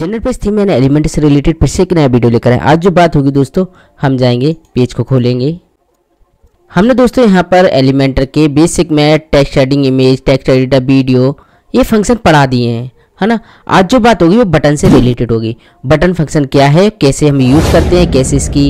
general page theme and element से related फिर से एक नया वीडियो लेकर आए आज जो बात होगी दोस्तों हम जाएंगे पेज को खोलेंगे हमने दोस्तों यहाँ पर एलिमेंटर के बेसिक में text editing image text editor video ये फंक्शन पढ़ा दिए हैं है ना आज जो बात होगी वो बटन से रिलेटेड होगी बटन फंक्शन क्या है कैसे हम यूज़ करते हैं कैसे इसकी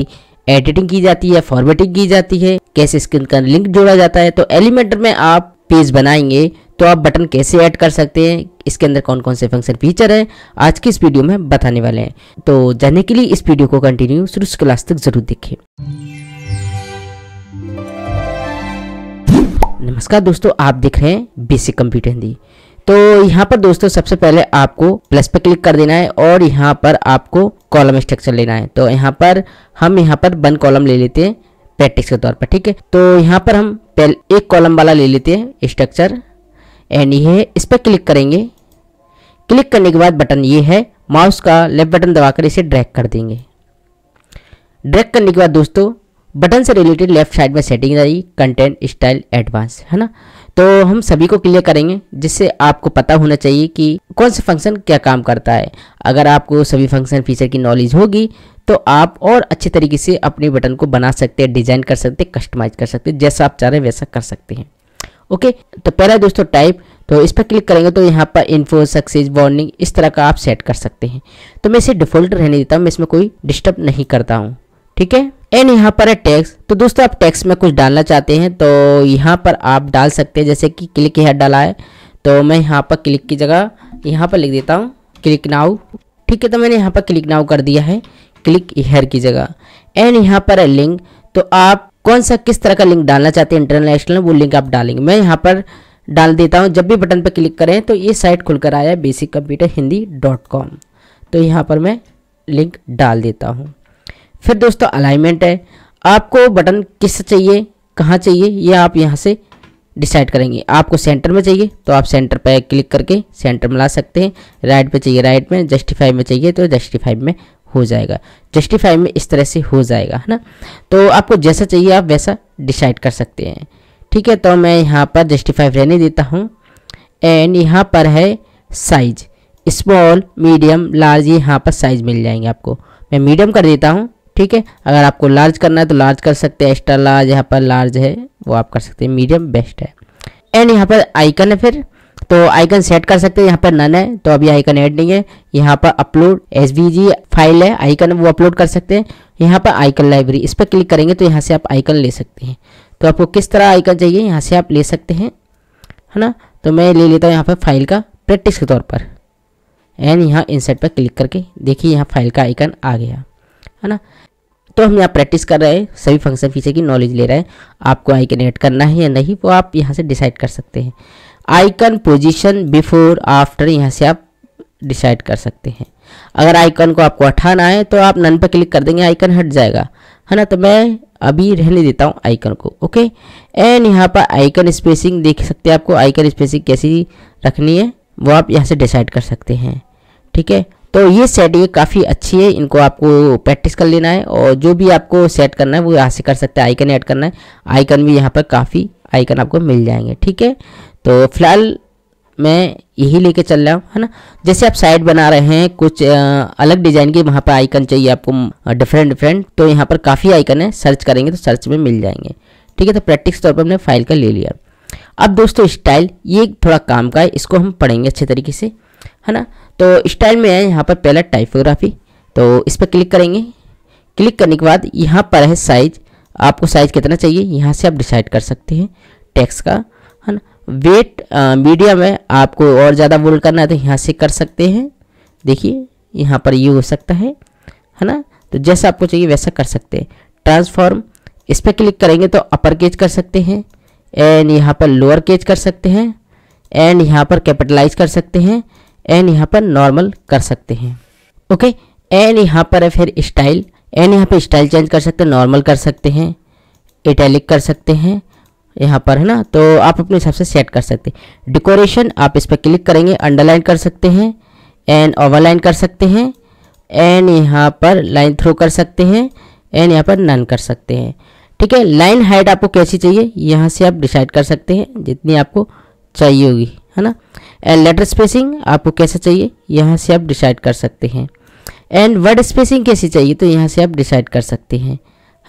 एडिटिंग की जाती है फॉर्मेटिंग की जाती है कैसे स्क्रीन का लिंक जोड़ा जाता है तो एलिमेंटर में आप पेज बनाएंगे तो आप बटन कैसे ऐड कर सकते हैं इसके अंदर कौन कौन से फंक्शन फीचर हैं आज की इस वीडियो में बताने वाले हैं तो जानने के लिए इस वीडियो को कंटिन्यू शुरू से क्लास तक जरूर देखें नमस्कार दोस्तों आप देख रहे हैं बेसिक कंप्यूटर हिंदी तो यहाँ पर दोस्तों सबसे पहले आपको प्लस पे क्लिक कर देना है और यहाँ पर आपको कॉलम स्ट्रक्चर लेना है तो यहाँ पर हम यहाँ पर वन कॉलम ले लेते हैं प्रैक्टिस के तौर पर ठीक है तो यहाँ पर हम पहले एक कॉलम वाला ले लेते हैं स्ट्रक्चर एंड ये है इस पर क्लिक करेंगे क्लिक करने के बाद बटन ये है माउस का लेफ्ट बटन दबाकर इसे ड्रैग कर देंगे ड्रैग करने के बाद दोस्तों बटन से रिलेटेड लेफ्ट साइड में सेटिंग आई कंटेंट स्टाइल एडवांस है ना तो हम सभी को क्लियर करेंगे जिससे आपको पता होना चाहिए कि कौन सा फंक्शन क्या काम करता है अगर आपको सभी फंक्शन फीचर की नॉलेज होगी तो आप और अच्छे तरीके से अपने बटन को बना सकते हैं डिजाइन कर सकते हैं कस्टमाइज कर सकते हैं जैसा आप चाह रहे हैं वैसा कर सकते हैं ओके तो पहला दोस्तों टाइप तो इस पर क्लिक करेंगे तो यहाँ पर इन्फो सक्सेस वार्निंग इस तरह का आप सेट कर सकते हैं तो मैं इसे डिफॉल्ट रहने देता हूँ मैं इसमें कोई डिस्टर्ब नहीं करता हूँ ठीक है एंड यहाँ पर है टैक्स तो दोस्तों आप टैक्स में कुछ डालना चाहते हैं तो यहाँ पर आप डाल सकते हैं जैसे कि क्लिक यहाँ डाला है तो मैं यहाँ पर क्लिक की जगह यहाँ पर लिख देता हूँ क्लिक नाउ ठीक है तो मैंने यहाँ पर क्लिक नाउ कर दिया है क्लिक हेयर की जगह एंड यहाँ पर है लिंक तो आप कौन सा किस तरह का लिंक डालना चाहते हैं इंटरनेशनल वो लिंक आप डालेंगे मैं यहाँ पर डाल देता हूँ जब भी बटन पर क्लिक करें तो ये साइट खुलकर आया है basic computer Hindi dot com तो यहाँ पर मैं लिंक डाल देता हूँ फिर दोस्तों अलाइनमेंट है आपको बटन किस चाहिए कहाँ चाहिए ये आप यहाँ से डिसाइड करेंगे आपको सेंटर में चाहिए तो आप सेंटर पर क्लिक करके सेंटर में ला सकते हैं राइट पर चाहिए राइट में जस्टिफाई में चाहिए तो जस्टिफाई में हो जाएगा जस्टिफाई में इस तरह से हो जाएगा है ना तो आपको जैसा चाहिए आप वैसा डिसाइड कर सकते हैं ठीक है तो मैं यहाँ पर जस्टिफाई रहने देता हूँ एंड यहाँ पर है साइज स्मॉल मीडियम लार्ज यहाँ पर साइज मिल जाएंगे आपको मैं मीडियम कर देता हूँ ठीक है अगर आपको लार्ज करना है तो लार्ज कर सकते हैं एक्स्ट्रा लार्ज यहाँ पर लार्ज है वो आप कर सकते हैं मीडियम बेस्ट है एंड यहाँ पर आइकन है फिर तो आइकन सेट कर सकते हैं यहाँ पर नन है तो अभी आइकन ऐड नहीं है यहाँ पर अपलोड एस फाइल है आइकन वो अपलोड कर सकते हैं यहाँ पर आइकन लाइब्रेरी इस पर क्लिक करेंगे तो यहाँ से आप आइकन ले सकते हैं तो आपको किस तरह आइकन चाहिए यहाँ से आप ले सकते हैं है ना तो मैं ले लेता हूँ यहाँ पर फाइल का प्रैक्टिस के तौर पर एंड यहाँ इंसर्ट पर क्लिक करके देखिए यहाँ फाइल का आइकन आ गया है ना तो हम यहाँ प्रैक्टिस कर रहे हैं सभी फंक्शन फीचर की नॉलेज ले रहे हैं आपको आइकन ऐड करना है या नहीं वो आप यहाँ से डिसाइड कर सकते हैं आइकन पोजीशन बिफोर आफ्टर यहाँ से आप डिसाइड कर सकते हैं अगर आइकन को आपको हटाना है तो आप नन पर क्लिक कर देंगे आइकन हट जाएगा है ना तो मैं अभी रहने देता हूँ आइकन को ओके एंड यहाँ पर आइकन स्पेसिंग देख सकते हैं आपको आइकन स्पेसिंग कैसी रखनी है वो आप यहाँ से डिसाइड कर सकते हैं ठीक है तो ये सेट ये काफ़ी अच्छी है इनको आपको प्रैक्टिस कर लेना है और जो भी आपको सेट करना है वो यहाँ से कर सकते हैं आइकन ऐड करना है आइकन भी यहाँ पर काफ़ी आइकन आपको मिल जाएंगे ठीक है तो फिलहाल मैं यही लेके चल रहा हूँ है ना जैसे आप साइड बना रहे हैं कुछ आ, अलग डिज़ाइन के वहाँ पर आइकन चाहिए आपको डिफरेंट डिफरेंट तो यहाँ पर काफ़ी आइकन है सर्च करेंगे तो सर्च में मिल जाएंगे ठीक है तो प्रैक्टिस तौर पर हमने फाइल का ले लिया अब दोस्तों स्टाइल ये थोड़ा काम का है इसको हम पढ़ेंगे अच्छे तरीके से है ना तो स्टाइल में है यहाँ पर पहला टाइपोग्राफी तो इस पर क्लिक करेंगे क्लिक करने के बाद यहाँ पर है साइज आपको साइज कितना चाहिए यहाँ से आप डिसाइड कर सकते हैं टेक्स्ट का है ना वेट मीडियम है आपको और ज़्यादा बोल्ड करना है तो यहाँ से कर सकते हैं देखिए यहाँ पर ये हो सकता है है ना तो जैसा आपको चाहिए वैसा कर सकते हैं ट्रांसफॉर्म इस पर क्लिक करेंगे तो अपर केज कर सकते हैं एंड यहाँ पर लोअर केज कर सकते हैं एंड यहाँ पर कैपिटलाइज कर सकते हैं एंड यहाँ पर नॉर्मल कर सकते हैं ओके एंड यहाँ पर है फिर स्टाइल एंड यहाँ पर स्टाइल चेंज कर सकते हैं नॉर्मल कर सकते हैं इटैलिक कर सकते हैं यहाँ पर है ना तो आप अपने हिसाब से सेट कर सकते हैं डेकोरेशन आप इस पर क्लिक करेंगे अंडरलाइन कर सकते हैं एंड ओवरलाइन कर सकते हैं एंड यहाँ पर लाइन थ्रो कर सकते हैं एंड यहाँ पर नन कर सकते हैं ठीक है लाइन हाइट आपको कैसी चाहिए यहाँ से आप डिसाइड कर सकते हैं जितनी आपको चाहिए होगी है ना एंड लेटर स्पेसिंग आपको कैसा चाहिए यहाँ से आप डिसाइड कर सकते हैं एंड वर्ड स्पेसिंग कैसी चाहिए तो यहाँ से आप डिसाइड कर सकते हैं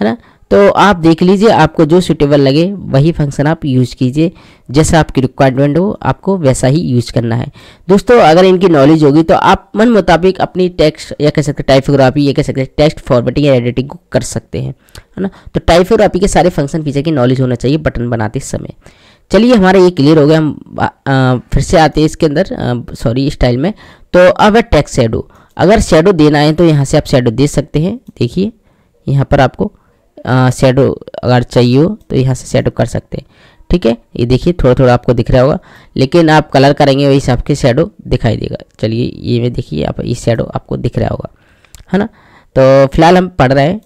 है ना तो आप देख लीजिए आपको जो सुटेबल लगे वही फंक्शन आप यूज़ कीजिए जैसा आपकी रिक्वायरमेंट हो आपको वैसा ही यूज़ करना है दोस्तों अगर इनकी नॉलेज होगी तो आप मन मुताबिक अपनी टेक्स्ट या कह सकते टाइपोग्राफी या कह सकते टेक्स्ट फॉर्मेटिंग या एडिटिंग को कर सकते हैं है ना तो टाइपोग्राफी के सारे फंक्शन फीचर की नॉलेज होना चाहिए बटन बनाते समय चलिए हमारा ये क्लियर हो गया हम फिर से आते हैं इसके अंदर सॉरी स्टाइल में तो अब है टेक्स्ट शेडो अगर शेडो देना है तो यहाँ से आप शेडो दे सकते हैं देखिए यहाँ पर आपको शेडो अगर चाहिए तो यहाँ से शेडो कर सकते हैं ठीक है ये देखिए थोड़ा थोड़ा आपको दिख रहा होगा लेकिन आप कलर करेंगे वही हिसाब के शेडो दिखाई देगा चलिए ये में देखिए आप ये शेडो आपको दिख रहा होगा है ना तो फिलहाल हम पढ़ रहे हैं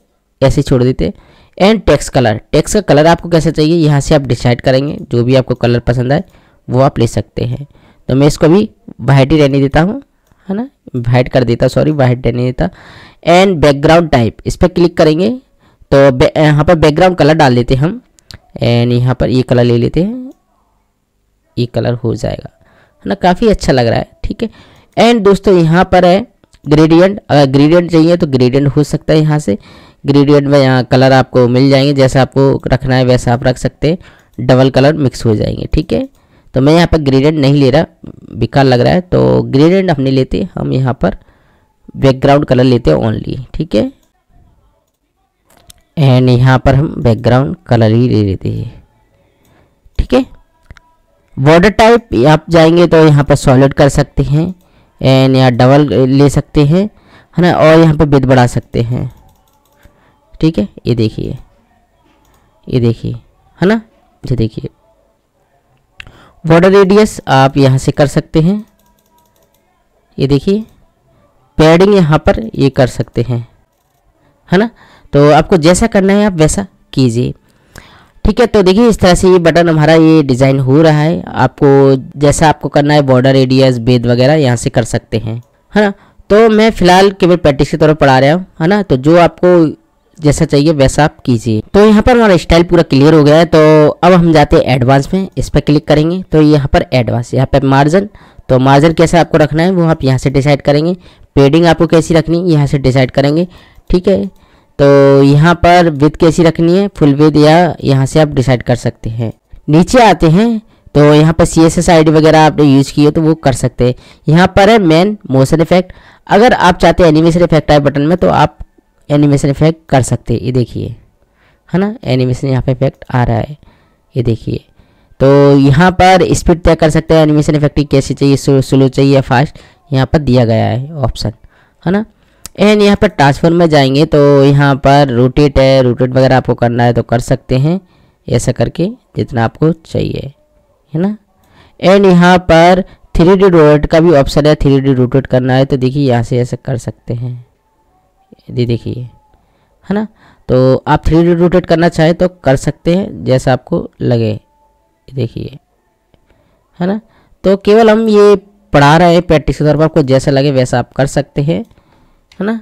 ऐसे छोड़ देते एंड टेक्स कलर टेक्स का कलर आपको कैसा चाहिए यहाँ से आप डिसाइड करेंगे जो भी आपको कलर पसंद आए वो आप ले सकते हैं तो मैं इसको भी वाइट ही रहने देता हूँ है ना वाइट कर देता सॉरी वाइट रहने देता एंड बैकग्राउंड टाइप इस पर क्लिक करेंगे तो यहाँ पर बैकग्राउंड कलर डाल लेते हैं हम एंड यहाँ पर ये कलर ले लेते हैं ये कलर हो जाएगा है ना काफ़ी अच्छा लग रहा है ठीक है एंड दोस्तों यहाँ पर है ग्रेडियंट अगर ग्रेडियंट चाहिए तो ग्रेडियंट हो सकता है यहाँ से ग्रेडियंट में यहाँ कलर आपको मिल जाएंगे जैसा आपको रखना है वैसा आप रख सकते हैं डबल कलर मिक्स हो जाएंगे ठीक है तो मैं यहाँ पर ग्रेडियंट नहीं ले रहा बेकार लग रहा है तो ग्रेडियंट अपने लेते हम यहाँ पर बैकग्राउंड कलर लेते हैं ओनली ठीक है एंड यहाँ पर हम बैकग्राउंड कलर ही ले लेते हैं ठीक है बॉर्डर टाइप आप जाएंगे तो यहाँ पर सॉलिड कर सकते हैं एंड यहाँ डबल ले सकते हैं है ना और यहाँ पर बेद बढ़ा सकते हैं ठीक है ये देखिए ये देखिए है ना ये देखिए बॉर्डर रेडियस आप यहाँ से कर सकते हैं ये देखिए पैडिंग यहाँ पर ये कर सकते हैं है ना तो आपको जैसा करना है आप वैसा कीजिए ठीक है तो देखिए इस तरह से ये बटन हमारा ये डिज़ाइन हो रहा है आपको जैसा आपको करना है बॉर्डर एडियाज बेद वगैरह यहाँ से कर सकते हैं है ना तो मैं फ़िलहाल केवल प्रैक्टिस के तौर पर पढ़ा रहा हूँ है ना तो जो आपको जैसा चाहिए वैसा आप कीजिए तो यहाँ पर हमारा स्टाइल पूरा क्लियर हो गया है तो अब हम जाते हैं एडवांस में इस पर क्लिक करेंगे तो यहाँ पर एडवांस यहाँ पर मार्जिन तो मार्जिन कैसे आपको रखना है वो आप यहाँ से डिसाइड करेंगे पेडिंग आपको कैसी रखनी है यहाँ से डिसाइड करेंगे ठीक है तो यहाँ पर विथ कैसी रखनी है फुल विद या यहाँ से आप डिसाइड कर सकते हैं नीचे आते हैं तो यहाँ पर C S S I D वगैरह आपने यूज़ की है तो वो कर सकते हैं यहाँ पर है मेन मोशन इफेक्ट अगर आप चाहते हैं एनिमेशन इफेक्ट आए बटन में तो आप एनिमेशन इफेक्ट कर सकते हैं ये देखिए है ना एनिमेशन यहाँ पे इफेक्ट आ रहा है ये देखिए तो यहाँ पर स्पीड तय कर सकते हैं एनिमेशन इफेक्ट कैसी चाहिए स्लो चाहिए फास्ट यहाँ पर दिया गया है ऑप्शन है ना एंड यहाँ पर ट्रांसफॉर्म में जाएंगे तो यहाँ पर रोटेट है रोटेट वगैरह आपको करना है तो कर सकते हैं ऐसा करके जितना आपको चाहिए है ना एंड यहाँ पर थ्री डी रोटेट का भी ऑप्शन है थ्री डी रोटेट करना है तो देखिए यहाँ से ऐसा कर सकते हैं ये देखिए है ना तो आप थ्री डी रोटेट करना चाहें तो कर सकते हैं जैसा आपको लगे देखिए है ना तो केवल हम ये पढ़ा रहे हैं प्रैक्टिस के तौर पर आपको जैसा लगे वैसा आप कर सकते हैं है ना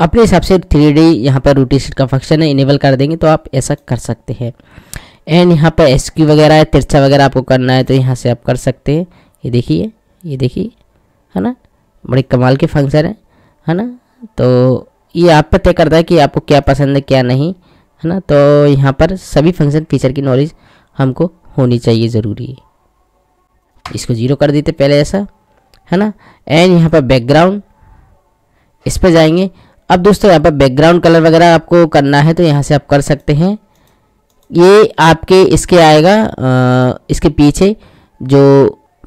अपने हिसाब से थ्री डी यहाँ पर रूटी सीट का फंक्शन है इनेबल कर देंगे तो आप ऐसा कर सकते हैं एंड यहाँ पर एस क्यू वगैरह है तिरछा वगैरह आपको करना है तो यहाँ से आप कर सकते हैं ये देखिए ये देखिए है ना बड़े कमाल के फंक्शन है है ना तो ये आप पर तय करता है कि आपको क्या पसंद है क्या नहीं है ना तो यहाँ पर सभी फंक्शन फीचर की नॉलेज हमको होनी चाहिए ज़रूरी इसको ज़ीरो कर देते पहले ऐसा है ना एंड यहाँ पर बैकग्राउंड इस पर जाएंगे अब दोस्तों यहाँ पर बैकग्राउंड कलर वगैरह आपको करना है तो यहाँ से आप कर सकते हैं ये आपके इसके आएगा आ, इसके पीछे जो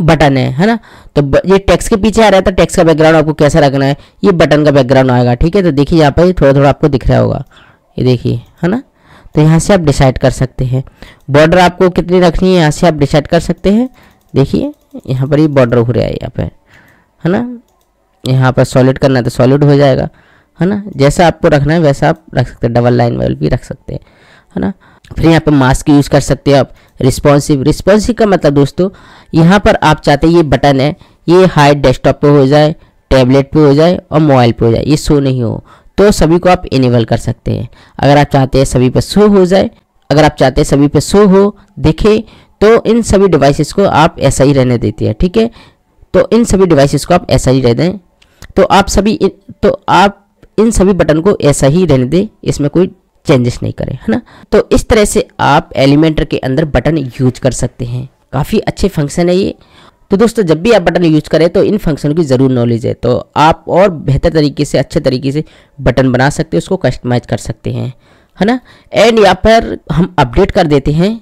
बटन है है ना तो ये टेक्स्ट के पीछे आ रहा है तो टेक्स्ट का बैकग्राउंड आपको कैसा रखना है ये बटन का बैकग्राउंड आएगा ठीक है तो देखिए यहाँ पर थोड़ा थोड़ा आपको दिख रहा होगा ये देखिए है ना तो यहाँ से आप डिसाइड कर सकते हैं बॉर्डर आपको कितनी रखनी है यहाँ से आप डिसाइड कर सकते हैं देखिए यहाँ पर ये बॉर्डर हो रहा है यहाँ पर है ना यहाँ पर सॉलिड करना है तो सॉलिड हो जाएगा है ना जैसा आपको रखना है वैसा आप रख सकते हैं डबल लाइन वाल भी रख सकते हैं है ना फिर यहाँ पर मास्क यूज़ कर सकते हो आप रिस्पॉन्सिव रिस्पॉन्सिव का मतलब दोस्तों यहाँ पर आप चाहते हैं ये बटन है ये हाई डेस्कटॉप पे हो जाए टैबलेट पे हो जाए और मोबाइल पे हो जाए ये शो नहीं हो तो सभी को आप इनेबल कर सकते हैं अगर आप चाहते हैं सभी पर शो हो जाए अगर आप चाहते हैं सभी पर शो हो दिखे तो इन सभी डिवाइसेस को आप ऐसा ही रहने देते हैं ठीक है तो इन सभी डिवाइसेस को आप ऐसा ही रहने दें तो आप सभी इन, तो आप इन सभी बटन को ऐसा ही रहने दें इसमें कोई चेंजेस नहीं करें है ना तो इस तरह से आप एलिमेंटर के अंदर बटन यूज कर सकते हैं काफ़ी अच्छे फंक्शन है ये तो दोस्तों जब भी आप बटन यूज करें तो इन फंक्शन की ज़रूर नॉलेज है तो आप और बेहतर तरीके से अच्छे तरीके से बटन बना सकते हैं उसको कस्टमाइज कर सकते हैं है ना एंड यहाँ पर हम अपडेट कर देते हैं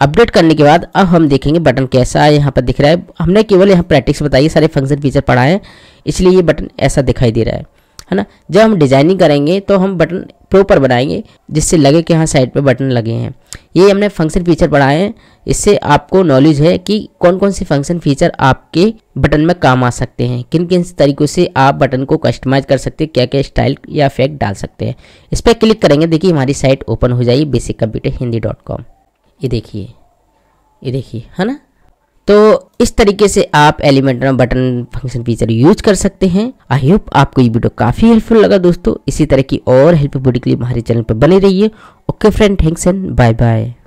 अपडेट करने के बाद अब हम देखेंगे बटन कैसा है यहाँ पर दिख रहा है हमने केवल यहाँ प्रैक्टिस बताई सारे फंक्शन फीचर पढ़ाए हैं इसलिए ये बटन ऐसा दिखाई दे रहा है है ना जब हम डिजाइनिंग करेंगे तो हम बटन प्रॉपर बनाएंगे जिससे लगे कि हाँ साइड पे बटन लगे हैं ये हमने फंक्शन फीचर पढ़ाए हैं इससे आपको नॉलेज है कि कौन कौन से फंक्शन फीचर आपके बटन में काम आ सकते हैं किन किन तरीक़ों से आप बटन को कस्टमाइज कर सकते हैं क्या क्या स्टाइल या इफेक्ट डाल सकते हैं इस पर क्लिक करेंगे देखिए हमारी साइट ओपन हो जाएगी basic computer Hindi dot com ये देखिए ये देखिए है ना तो इस तरीके से आप Elementor button function feature use कर सकते हैं आई होप आपको ये वीडियो काफ़ी हेल्पफुल लगा दोस्तों इसी तरह की और हेल्पफुल वीडियो के लिए हमारे चैनल पर बने रहिए okay friend thanks and bye bye